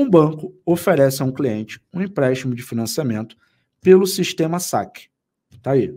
Um banco oferece a um cliente um empréstimo de financiamento pelo sistema SAC. Tá aí.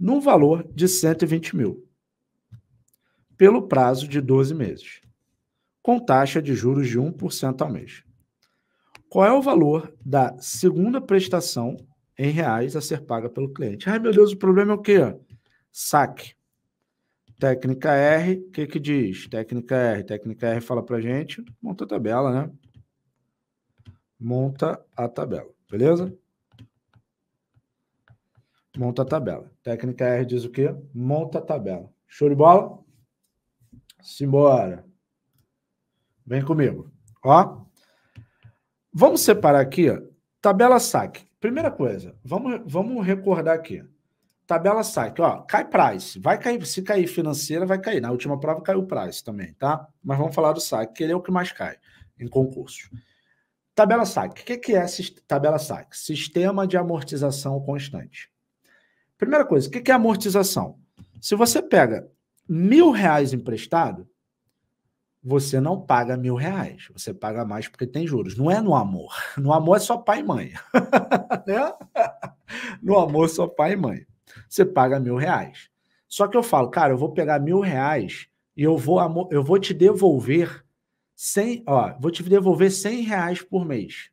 No valor de 120 mil. Pelo prazo de 12 meses. Com taxa de juros de 1% ao mês. Qual é o valor da segunda prestação em reais a ser paga pelo cliente? Ai, meu Deus, o problema é o quê? SAC. Técnica R, o que, que diz? Técnica R. Técnica R fala para gente, monta a tabela, né? monta a tabela, beleza? Monta a tabela. Técnica R diz o quê? Monta a tabela. Show de bola? Simbora. Vem comigo. Ó. Vamos separar aqui, ó. Tabela saque. Primeira coisa, vamos, vamos recordar aqui. Tabela saque, ó, cai price. Vai cair, se cair financeira, vai cair. Na última prova caiu price também, tá? Mas vamos falar do saque, que ele é o que mais cai em concurso. Tabela SAC. O que é tabela SAC? Sistema de amortização constante. Primeira coisa, o que é amortização? Se você pega mil reais emprestado, você não paga mil reais. Você paga mais porque tem juros. Não é no amor. No amor é só pai e mãe. né? No amor, é só pai e mãe. Você paga mil reais. Só que eu falo, cara, eu vou pegar mil reais e eu vou, eu vou te devolver 100, ó, vou te devolver 100 reais por mês.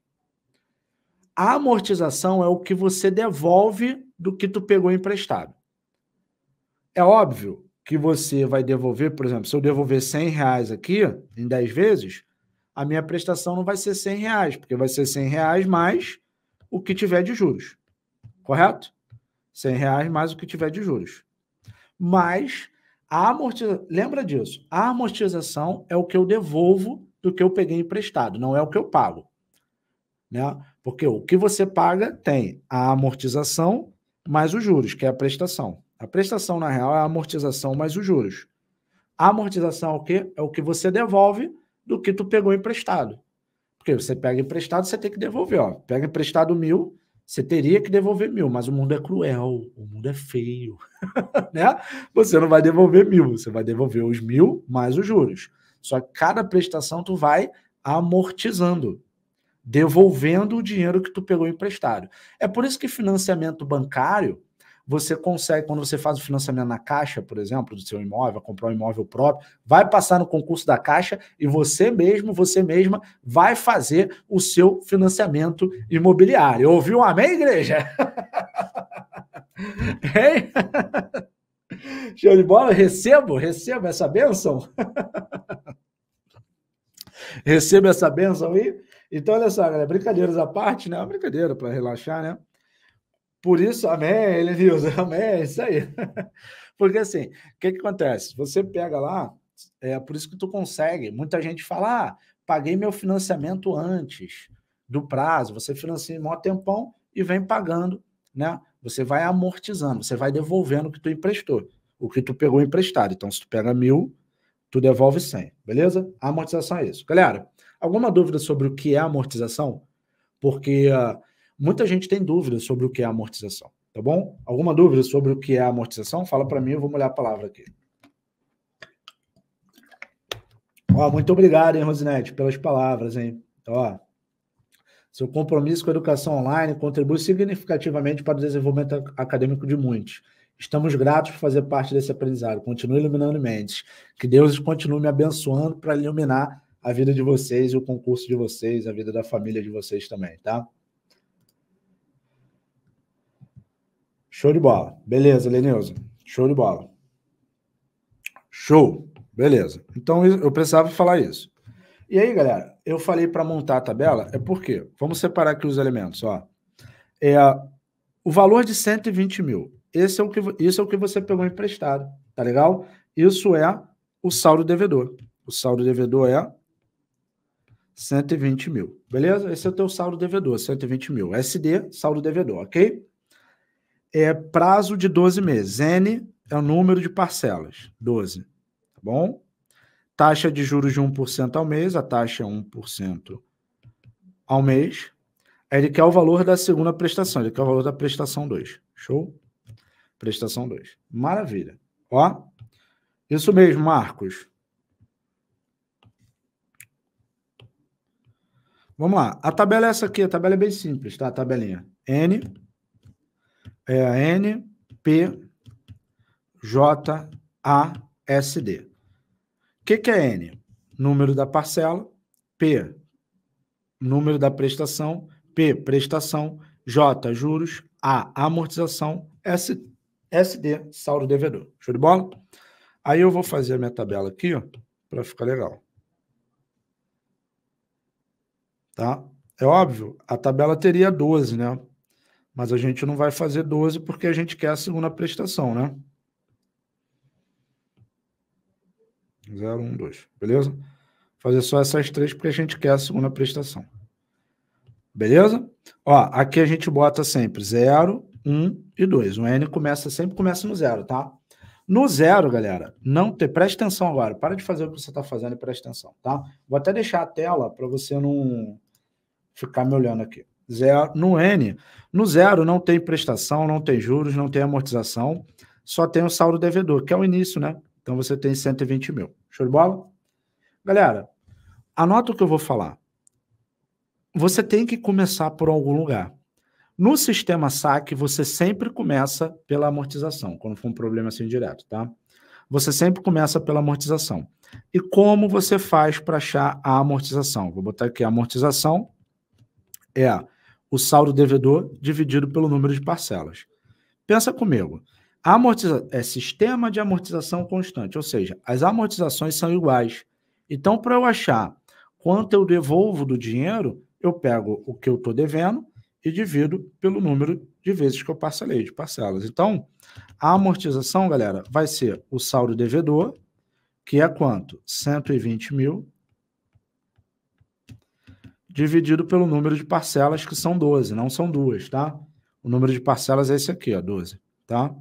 A amortização é o que você devolve do que tu pegou emprestado. É óbvio que você vai devolver, por exemplo, se eu devolver 100 reais aqui em 10 vezes, a minha prestação não vai ser 100 reais, porque vai ser 100 reais mais o que tiver de juros. Correto? 100 reais mais o que tiver de juros. Mas a amortiza... Lembra disso. A amortização é o que eu devolvo do que eu peguei emprestado, não é o que eu pago. Né? Porque o que você paga tem a amortização mais os juros, que é a prestação. A prestação, na real, é a amortização mais os juros. A amortização é o que? É o que você devolve do que tu pegou emprestado. Porque você pega emprestado, você tem que devolver. Ó. Pega emprestado mil, você teria que devolver mil, mas o mundo é cruel, o mundo é feio, né? Você não vai devolver mil, você vai devolver os mil mais os juros. Só que cada prestação tu vai amortizando, devolvendo o dinheiro que tu pegou emprestado. É por isso que financiamento bancário você consegue, quando você faz o financiamento na Caixa, por exemplo, do seu imóvel, comprar um imóvel próprio, vai passar no concurso da Caixa e você mesmo, você mesma, vai fazer o seu financiamento imobiliário. Ouviu um amém, igreja? hein? Show de bola, recebo, recebo essa bênção. recebo essa bênção aí. Então, olha só, galera, brincadeiras à parte, né? É uma brincadeira para relaxar, né? Por isso, amém, Elenilson, é amém, é isso aí. Porque assim, o que, que acontece? Você pega lá, é por isso que tu consegue. Muita gente fala, ah, paguei meu financiamento antes do prazo. Você financia em maior tempão e vem pagando, né? Você vai amortizando, você vai devolvendo o que tu emprestou, o que tu pegou emprestado. Então, se tu pega mil, tu devolve cem beleza? A amortização é isso. Galera, alguma dúvida sobre o que é amortização? Porque... Uh, Muita gente tem dúvidas sobre o que é amortização, tá bom? Alguma dúvida sobre o que é amortização? Fala para mim, eu vou molhar a palavra aqui. Ó, muito obrigado, hein, Rosinete, pelas palavras, hein? Ó, seu compromisso com a educação online contribui significativamente para o desenvolvimento acadêmico de muitos. Estamos gratos por fazer parte desse aprendizado. Continue iluminando mentes. Que Deus continue me abençoando para iluminar a vida de vocês, o concurso de vocês, a vida da família de vocês também, tá? Show de bola. Beleza, Lenilson. Show de bola. Show. Beleza. Então eu precisava falar isso. E aí, galera, eu falei para montar a tabela, é porque, vamos separar aqui os elementos, ó. É, o valor de 120 mil, esse é o que, isso é o que você pegou emprestado, tá legal? Isso é o saldo devedor. O saldo devedor é 120 mil, beleza? Esse é o teu saldo devedor, 120 mil. SD, saldo devedor, ok? é prazo de 12 meses. N é o número de parcelas, 12, tá bom? Taxa de juros de 1% ao mês, a taxa é 1% ao mês. Aí ele quer o valor da segunda prestação, ele quer o valor da prestação 2. Show? Prestação 2. Maravilha. Ó, isso mesmo, Marcos. Vamos lá. A tabela é essa aqui, a tabela é bem simples, tá? A tabelinha. N é a NPJASD. O que, que é N? Número da parcela, P, número da prestação, P, prestação, J, juros, A, amortização, S, SD, saldo devedor. Show de bola? Aí eu vou fazer a minha tabela aqui, ó, para ficar legal. Tá? É óbvio, a tabela teria 12, né? Mas a gente não vai fazer 12 porque a gente quer a segunda prestação, né? 0, 1, 2. Beleza? Fazer só essas três porque a gente quer a segunda prestação. Beleza? Ó, aqui a gente bota sempre 0, 1 e 2. O N começa sempre começa no 0, tá? No 0, galera, não ter. Presta atenção agora. Para de fazer o que você está fazendo e presta atenção, tá? Vou até deixar a tela para você não ficar me olhando aqui zero, no N. No zero não tem prestação, não tem juros, não tem amortização, só tem o saldo devedor, que é o início, né? Então você tem 120 mil. Show de bola? Galera, anota o que eu vou falar. Você tem que começar por algum lugar. No sistema saque, você sempre começa pela amortização, quando for um problema assim direto, tá? Você sempre começa pela amortização. E como você faz para achar a amortização? Vou botar aqui a amortização é o saldo devedor dividido pelo número de parcelas. Pensa comigo. Amortiza é sistema de amortização constante, ou seja, as amortizações são iguais. Então, para eu achar quanto eu devolvo do dinheiro, eu pego o que eu estou devendo e divido pelo número de vezes que eu parcelei, de parcelas. Então, a amortização, galera, vai ser o saldo devedor, que é quanto? 120 mil dividido pelo número de parcelas, que são 12, não são duas, tá? O número de parcelas é esse aqui, ó, 12, tá?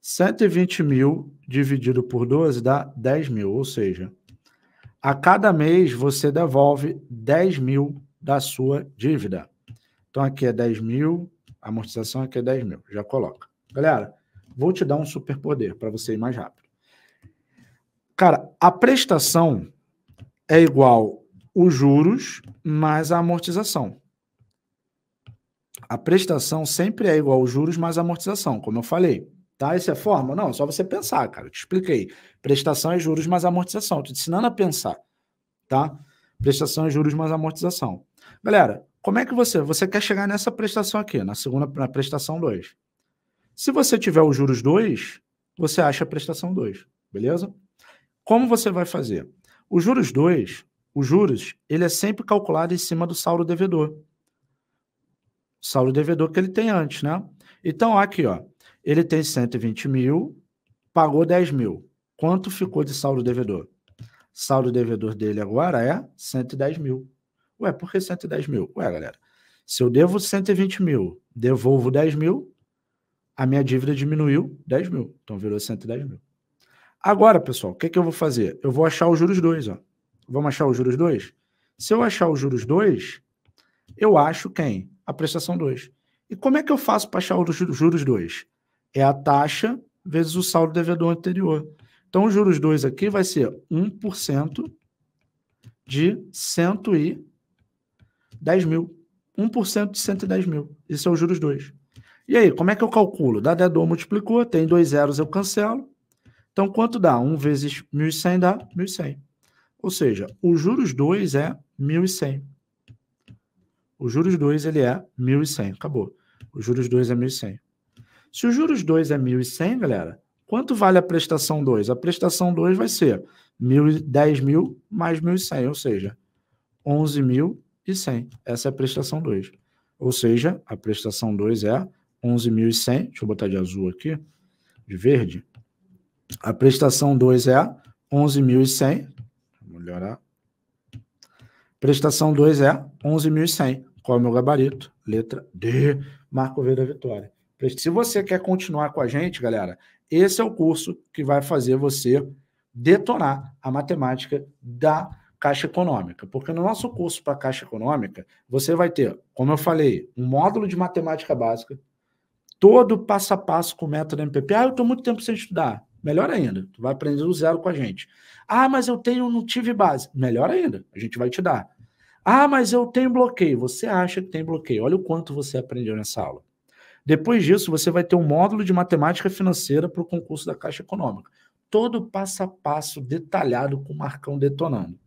120 mil dividido por 12 dá 10 mil, ou seja, a cada mês você devolve 10 mil da sua dívida. Então aqui é 10 mil, amortização aqui é 10 mil, já coloca. Galera, vou te dar um superpoder para você ir mais rápido. Cara, a prestação é igual os juros mais a amortização. A prestação sempre é igual aos juros mais a amortização, como eu falei. Tá? Essa é a forma? Não, é só você pensar, cara. Eu te expliquei. Prestação é juros mais amortização. te ensinando a pensar. Tá? Prestação é juros mais amortização. Galera, como é que você... Você quer chegar nessa prestação aqui, na segunda na prestação 2. Se você tiver os juros 2, você acha a prestação 2. Beleza? Como você vai fazer? Os juros 2, os juros, ele é sempre calculado em cima do saldo devedor. Saldo devedor que ele tem antes, né? Então, aqui, ó, ele tem 120 mil, pagou 10 mil. Quanto ficou de saldo devedor? Saldo devedor dele agora é 110 mil. Ué, por que 110 mil? Ué, galera, se eu devo 120 mil, devolvo 10 mil, a minha dívida diminuiu 10 mil. Então, virou 110 mil. Agora, pessoal, o que, que eu vou fazer? Eu vou achar os juros dois ó. Vamos achar os juros 2? Se eu achar os juros 2, eu acho quem? A prestação 2. E como é que eu faço para achar os juros 2? É a taxa vezes o saldo devedor anterior. Então, os juros 2 aqui vai ser 1% de 110 mil. 1% de 110 mil. Isso é o juros 2. E aí, como é que eu calculo? Dá dedor multiplicou, tem dois zeros, eu cancelo. Então, quanto dá? 1 vezes 1.100 dá 1.100. Ou seja, o juros 2 é 1.100. O juros 2 ele é 1.100, acabou. O juros 2 é 1.100. Se o juros 2 é 1.100, galera, quanto vale a prestação 2? A prestação 2 vai ser 10.000 mais 1.100, ou seja, 11.100. Essa é a prestação 2. Ou seja, a prestação 2 é 11.100. Deixa eu botar de azul aqui, de verde. A prestação 2 é 11.100, melhorar. Prestação 2 é 11.100. Qual é o meu gabarito? Letra D. Marco V da Vitória. Se você quer continuar com a gente, galera, esse é o curso que vai fazer você detonar a matemática da Caixa Econômica. Porque no nosso curso para Caixa Econômica, você vai ter, como eu falei, um módulo de matemática básica, todo passo a passo com o método MPP. Ah, eu estou muito tempo sem estudar. Melhor ainda, tu vai aprender do zero com a gente. Ah, mas eu tenho, não tive base. Melhor ainda, a gente vai te dar. Ah, mas eu tenho bloqueio. Você acha que tem bloqueio? Olha o quanto você aprendeu nessa aula. Depois disso, você vai ter um módulo de matemática financeira para o concurso da Caixa Econômica. Todo passo a passo detalhado com o Marcão detonando.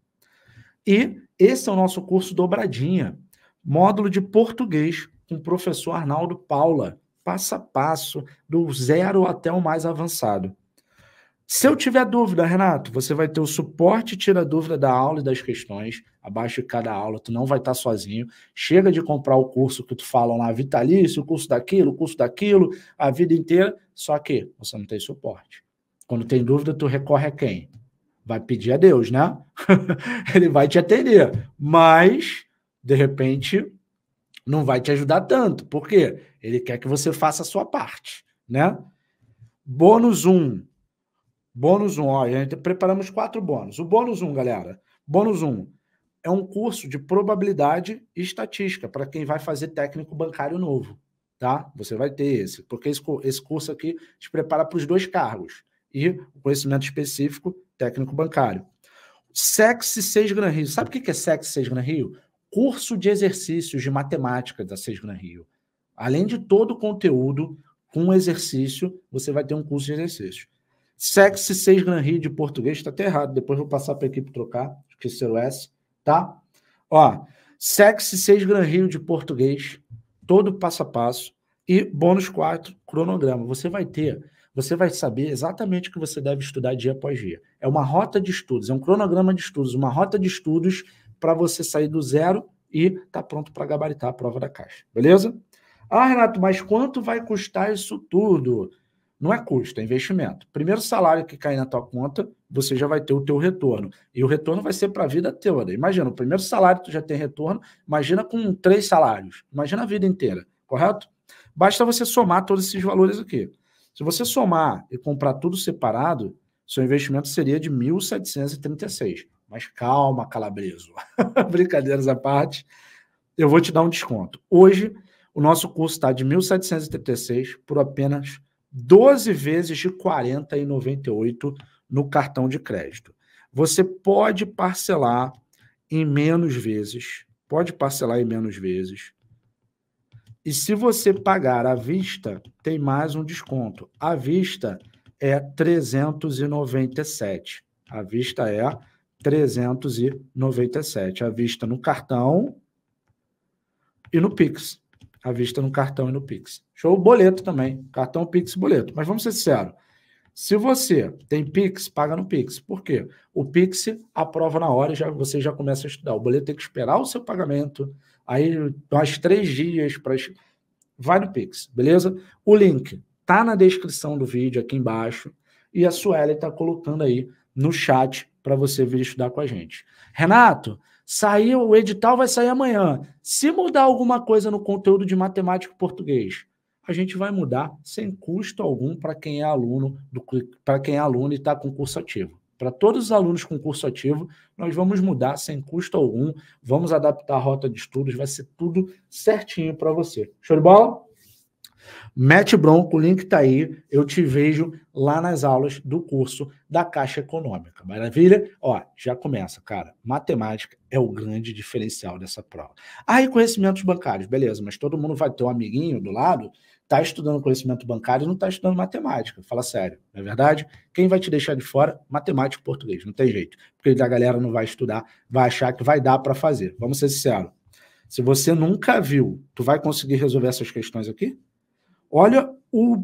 E esse é o nosso curso dobradinha. Módulo de português com o professor Arnaldo Paula. Passo a passo, do zero até o mais avançado. Se eu tiver dúvida, Renato, você vai ter o suporte tira dúvida da aula e das questões, abaixo de cada aula, tu não vai estar sozinho. Chega de comprar o curso que tu falam lá, vitalício, o curso daquilo, o curso daquilo, a vida inteira, só que você não tem suporte. Quando tem dúvida, tu recorre a quem? Vai pedir a Deus, né? Ele vai te atender, mas de repente não vai te ajudar tanto, porque ele quer que você faça a sua parte, né? Bônus 1, um, Bônus 1, um, ó, a gente preparamos quatro bônus. O bônus 1, um, galera, bônus 1 um, é um curso de probabilidade e estatística para quem vai fazer técnico bancário novo, tá? Você vai ter esse, porque esse, curso aqui te prepara para os dois cargos e o conhecimento específico técnico bancário. Sexy 6 Gran Rio. Sabe o que é Sexy 6 Gran Rio? Curso de exercícios de matemática da 6 Gran Rio. Além de todo o conteúdo, com exercício, você vai ter um curso de exercícios. Sexy 6 Gran Rio de português, está até errado. Depois vou passar para a equipe trocar, esqueceram o é S, tá? Ó, Sexy 6 Gran Rio de português, todo passo a passo. E bônus 4, cronograma. Você vai ter, você vai saber exatamente o que você deve estudar dia após dia. É uma rota de estudos, é um cronograma de estudos, uma rota de estudos para você sair do zero e tá pronto para gabaritar a prova da caixa. Beleza? Ah, Renato, mas quanto vai custar isso tudo? Não é custo, é investimento. Primeiro salário que cair na tua conta, você já vai ter o teu retorno. E o retorno vai ser para a vida toda. Imagina, o primeiro salário tu já tem retorno, imagina com três salários. Imagina a vida inteira, correto? Basta você somar todos esses valores aqui. Se você somar e comprar tudo separado, seu investimento seria de 1.736. Mas calma, calabreso. Brincadeiras à parte, eu vou te dar um desconto. Hoje, o nosso curso está de 1.736 por apenas 12 vezes de R$ e no cartão de crédito. Você pode parcelar em menos vezes, pode parcelar em menos vezes. E se você pagar à vista, tem mais um desconto. À vista é 397. À vista é 397. À vista no cartão e no Pix à vista no cartão e no Pix. Show, boleto também. Cartão, Pix, boleto. Mas vamos ser sinceros. Se você tem Pix, paga no Pix. Por quê? O Pix aprova na hora e já, você já começa a estudar. O boleto tem que esperar o seu pagamento, aí mais três dias para. Vai no Pix, beleza? O link tá na descrição do vídeo aqui embaixo e a Sueli está colocando aí no chat para você vir estudar com a gente. Renato, saiu o edital, vai sair amanhã. Se mudar alguma coisa no conteúdo de matemática e português, a gente vai mudar sem custo algum para quem é aluno do para quem é aluno e está com curso ativo. Para todos os alunos com curso ativo, nós vamos mudar sem custo algum, vamos adaptar a rota de estudos, vai ser tudo certinho para você. Show de bola? Mete bronco, o link está aí. Eu te vejo lá nas aulas do curso da Caixa Econômica. Maravilha? Ó, já começa, cara. Matemática é o grande diferencial dessa prova. Ah, e conhecimentos bancários, beleza, mas todo mundo vai ter um amiguinho do lado tá estudando conhecimento bancário e não está estudando matemática. Fala sério, não é verdade? Quem vai te deixar de fora? Matemática e português, não tem jeito. Porque a galera não vai estudar, vai achar que vai dar para fazer. Vamos ser sinceros. Se você nunca viu, tu vai conseguir resolver essas questões aqui? Olha o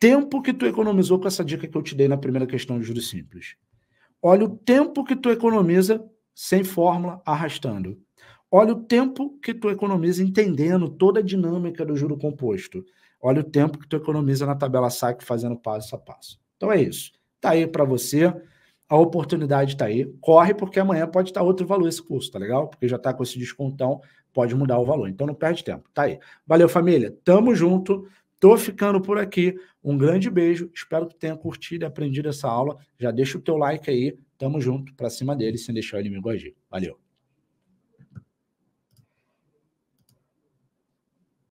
tempo que tu economizou com essa dica que eu te dei na primeira questão de juros simples. Olha o tempo que tu economiza sem fórmula arrastando. Olha o tempo que tu economiza entendendo toda a dinâmica do juro composto. Olha o tempo que tu economiza na tabela SAC fazendo passo a passo. Então é isso. Tá aí para você. A oportunidade está aí. Corre, porque amanhã pode estar tá outro valor esse curso, tá legal? Porque já está com esse descontão, pode mudar o valor. Então não perde tempo. Tá aí. Valeu, família. Tamo junto. Tô ficando por aqui. Um grande beijo. Espero que tenha curtido e aprendido essa aula. Já deixa o teu like aí. Tamo junto para cima dele sem deixar o inimigo agir. Valeu.